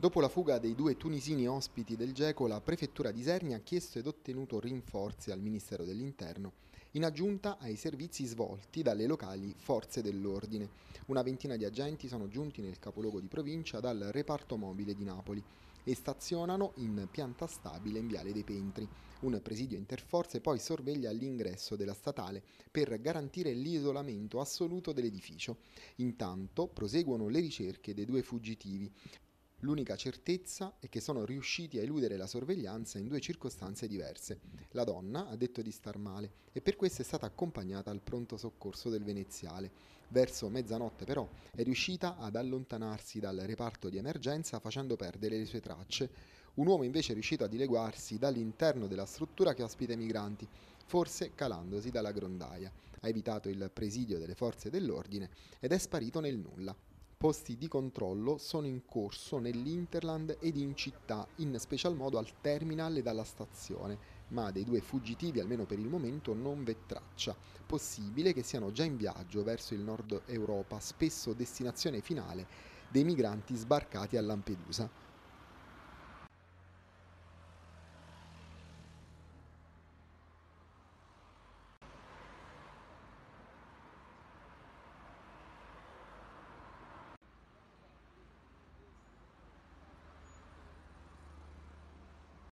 Dopo la fuga dei due tunisini ospiti del GECO, la prefettura di Isernia ha chiesto ed ottenuto rinforzi al Ministero dell'Interno, in aggiunta ai servizi svolti dalle locali forze dell'ordine. Una ventina di agenti sono giunti nel capoluogo di provincia dal reparto mobile di Napoli e stazionano in pianta stabile in Viale dei Pentri. Un presidio interforze poi sorveglia l'ingresso della statale per garantire l'isolamento assoluto dell'edificio. Intanto proseguono le ricerche dei due fuggitivi. L'unica certezza è che sono riusciti a eludere la sorveglianza in due circostanze diverse. La donna ha detto di star male e per questo è stata accompagnata al pronto soccorso del veneziale. Verso mezzanotte però è riuscita ad allontanarsi dal reparto di emergenza facendo perdere le sue tracce. Un uomo invece è riuscito a dileguarsi dall'interno della struttura che ospita i migranti, forse calandosi dalla grondaia. Ha evitato il presidio delle forze dell'ordine ed è sparito nel nulla posti di controllo sono in corso nell'Interland ed in città, in special modo al terminal e alla stazione, ma dei due fuggitivi, almeno per il momento, non v'è traccia. Possibile che siano già in viaggio verso il nord Europa, spesso destinazione finale dei migranti sbarcati a Lampedusa.